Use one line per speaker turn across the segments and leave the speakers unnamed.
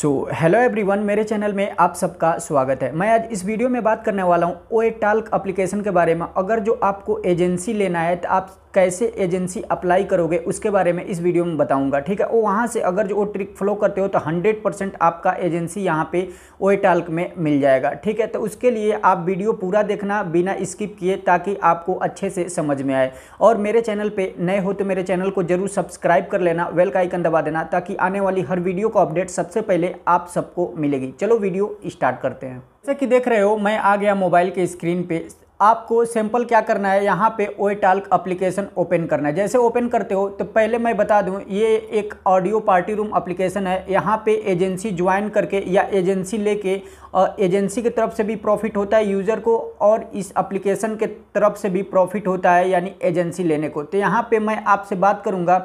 सो hello everyone मेरे channel में आप सबका स्वागत है मैं आज इस वीडियो में बात करने वाला हूँ ओए टाल्क एप्लीकेशन के बारे में अगर जो आपको एजेंसी लेना है तो आप कैसे एजेंसी अप्लाई करोगे उसके बारे में इस वीडियो में बताऊंगा ठीक है वो वहाँ से अगर जो वो ट्रिक फॉलो करते हो तो 100 परसेंट आपका एजेंसी यहाँ पे ओए टाल्क में मिल जाएगा ठीक है तो उसके लिए आप वीडियो पूरा देखना बिना स्किप किए ताकि आपको अच्छे से समझ में आए और मेरे चैनल पर नए हो तो मेरे चैनल को जरूर सब्सक्राइब कर लेना वेल का आइकन दबा देना ताकि आने वाली हर वीडियो का अपडेट सबसे पहले आप सबको मिलेगी चलो वीडियो स्टार्ट करते हैं जैसे कि देख रहे हो मैं आ गया मोबाइल के स्क्रीन पे आपको सैंपल क्या करना है यहाँ पे ओ टाल्क अप्लीकेशन ओपन करना है जैसे ओपन करते हो तो पहले मैं बता दूँ ये एक ऑडियो पार्टी रूम अप्लीकेशन है यहाँ पे एजेंसी ज्वाइन करके या एजेंसी लेके और एजेंसी की तरफ से भी प्रॉफिट होता है यूज़र को और इस अप्लीकेशन के तरफ से भी प्रॉफिट होता है यानी एजेंसी लेने को तो यहाँ पर मैं आपसे बात करूँगा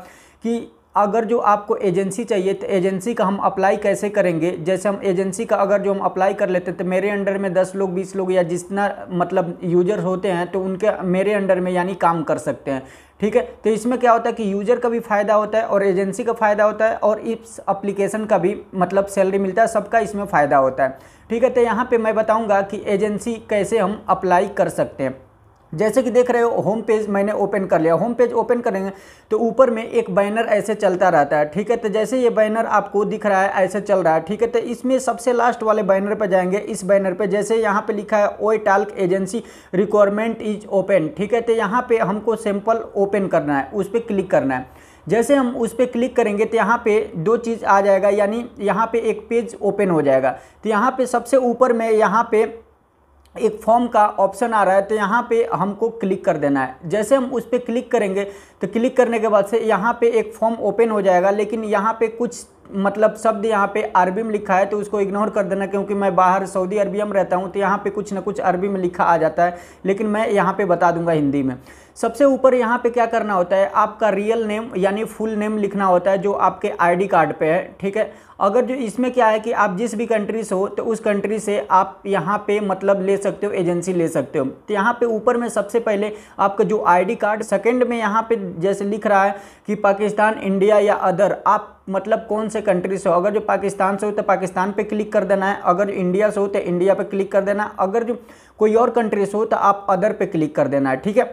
कि अगर जो आपको एजेंसी चाहिए तो एजेंसी का हम अप्लाई कैसे करेंगे जैसे हम एजेंसी का अगर जो हम अप्लाई कर लेते हैं तो मेरे अंडर में दस लोग बीस लोग या जितना मतलब यूजर होते हैं तो उनके मेरे अंडर में यानी काम कर सकते हैं ठीक है तो इसमें क्या होता है कि यूजर का भी फ़ायदा होता है और एजेंसी का फ़ायदा होता है और इस अप्लीकेशन का भी मतलब सैलरी मिलता है सबका इसमें फ़ायदा होता है ठीक है तो यहाँ पर मैं बताऊँगा कि एजेंसी कैसे हम अप्लाई कर सकते हैं जैसे कि देख रहे हो होम पेज मैंने ओपन कर लिया होम पेज ओपन करेंगे तो ऊपर में एक बैनर ऐसे चलता रहता है ठीक है तो जैसे ये बैनर आपको दिख रहा है ऐसे चल रहा है ठीक है तो इसमें सबसे लास्ट वाले बैनर पर जाएंगे इस बैनर पर जैसे यहाँ पर लिखा है O talk agency requirement is open ठीक है तो यहाँ पर हमको सैम्पल ओपन करना है उस पर क्लिक करना है जैसे हम उस पर क्लिक करेंगे तो यहाँ पे दो चीज़ आ जाएगा यानी यहाँ पे एक पेज ओपन हो जाएगा तो यहाँ पे सबसे ऊपर में यहाँ पे एक फॉर्म का ऑप्शन आ रहा है तो यहाँ पे हमको क्लिक कर देना है जैसे हम उस पर क्लिक करेंगे तो क्लिक करने के बाद से यहाँ पे एक फॉर्म ओपन हो जाएगा लेकिन यहाँ पे कुछ मतलब शब्द यहाँ पे अरबी में लिखा है तो उसको इग्नोर कर देना क्योंकि मैं बाहर सऊदी अरबिया में रहता हूँ तो यहाँ पे कुछ ना कुछ अरबी में लिखा आ जाता है लेकिन मैं यहाँ पे बता दूंगा हिंदी में सबसे ऊपर यहाँ पे क्या करना होता है आपका रियल नेम यानी फुल नेम लिखना होता है जो आपके आईडी कार्ड पे है ठीक है अगर जो इसमें क्या है कि आप जिस भी कंट्री से हो तो उस कंट्री से आप यहाँ पे मतलब ले सकते हो एजेंसी ले सकते हो तो यहाँ पे ऊपर में सबसे पहले आपका जो आईडी कार्ड सेकंड में यहाँ पे जैसे लिख रहा है कि पाकिस्तान इंडिया या अदर आप मतलब कौन से कंट्री से हो अगर जो पाकिस्तान से हो तो पाकिस्तान पे क्लिक कर देना है अगर इंडिया से हो तो इंडिया पे क्लिक कर देना है अगर जो कोई और कंट्री से हो तो आप अदर पे क्लिक कर देना है ठीक है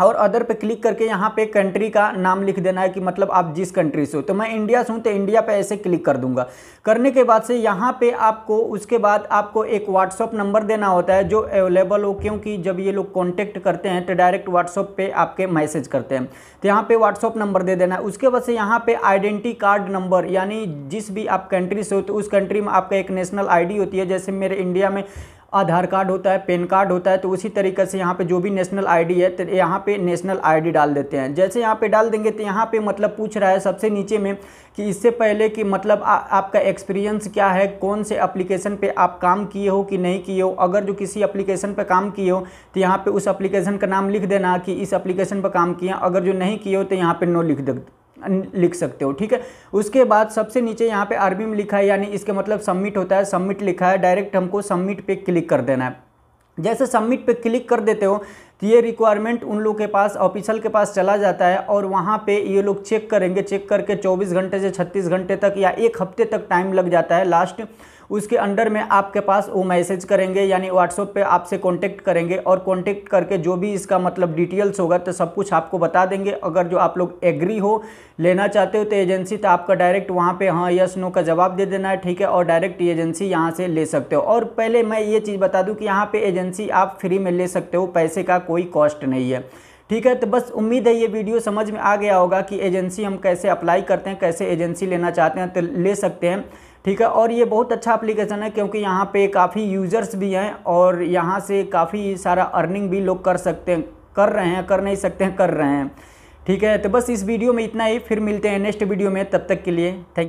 और अदर पे क्लिक करके यहाँ पे कंट्री का नाम लिख देना है कि मतलब आप जिस कंट्री से हो तो मैं इंडिया से हूँ तो इंडिया पे ऐसे क्लिक कर दूंगा करने के बाद से यहाँ पे आपको उसके बाद आपको एक व्हाट्सअप नंबर देना होता है जो अवेलेबल हो क्योंकि जब ये लोग कॉन्टैक्ट करते हैं तो डायरेक्ट व्हाट्सअप पर आपके मैसेज करते हैं तो यहाँ पर व्हाट्सअप नंबर दे देना है उसके बाद से यहाँ पर आइडेंटी कार्ड नंबर यानी जिस भी आप कंट्री से हो तो उस कंट्री में आपका एक नेशनल आई होती है जैसे मेरे इंडिया में आधार कार्ड होता है पेन कार्ड होता है तो उसी तरीके से यहाँ पे जो भी नेशनल आईडी है तो यहाँ पे नेशनल आईडी डाल देते हैं जैसे यहाँ पे डाल देंगे तो यहाँ पे मतलब पूछ रहा है सबसे नीचे में कि इससे पहले कि मतलब आ, आपका एक्सपीरियंस क्या है कौन से एप्लीकेशन पे आप काम किए हो कि नहीं किए हो अगर जो किसी एप्लीकेशन पर काम किए हो तो यहाँ पर उस अप्लीकेशन का नाम लिख देना कि इस अप्लीकेशन पर काम किए अगर जो नहीं किए हो तो यहाँ पर नो लिख दे लिख सकते हो ठीक है उसके बाद सबसे नीचे यहाँ पे अरबी में लिखा है यानी इसके मतलब सबमिट होता है सबमिट लिखा है डायरेक्ट हमको सबमिट पे क्लिक कर देना है जैसे सबमिट पे क्लिक कर देते हो तो ये रिक्वायरमेंट उन लोग के पास ऑफिसल के पास चला जाता है और वहाँ पे ये लोग चेक करेंगे चेक करके 24 घंटे से 36 घंटे तक या एक हफ्ते तक टाइम लग जाता है लास्ट उसके अंडर में आपके पास वो मैसेज करेंगे यानी व्हाट्सअप पे आपसे कांटेक्ट करेंगे और कांटेक्ट करके जो भी इसका मतलब डिटेल्स होगा तो सब कुछ आपको बता देंगे अगर जो आप लोग एग्री हो लेना चाहते हो तो एजेंसी तो आपका डायरेक्ट वहाँ पर हाँ यस नो का जवाब दे देना है ठीक है और डायरेक्ट एजेंसी यहाँ से ले सकते हो और पहले मैं ये चीज़ बता दूँ कि यहाँ पर एजेंसी आप फ्री में ले सकते हो पैसे का कोई कॉस्ट नहीं है ठीक है तो बस उम्मीद है ये वीडियो समझ में आ गया होगा कि एजेंसी हम कैसे अप्लाई करते हैं कैसे एजेंसी लेना चाहते हैं तो ले सकते हैं ठीक है और ये बहुत अच्छा एप्लीकेशन है क्योंकि यहाँ पे काफ़ी यूज़र्स भी हैं और यहाँ से काफ़ी सारा अर्निंग भी लोग कर सकते हैं कर रहे हैं कर नहीं सकते हैं कर रहे हैं ठीक है तो बस इस वीडियो में इतना ही फिर मिलते हैं नेक्स्ट वीडियो में तब तक के लिए थैंक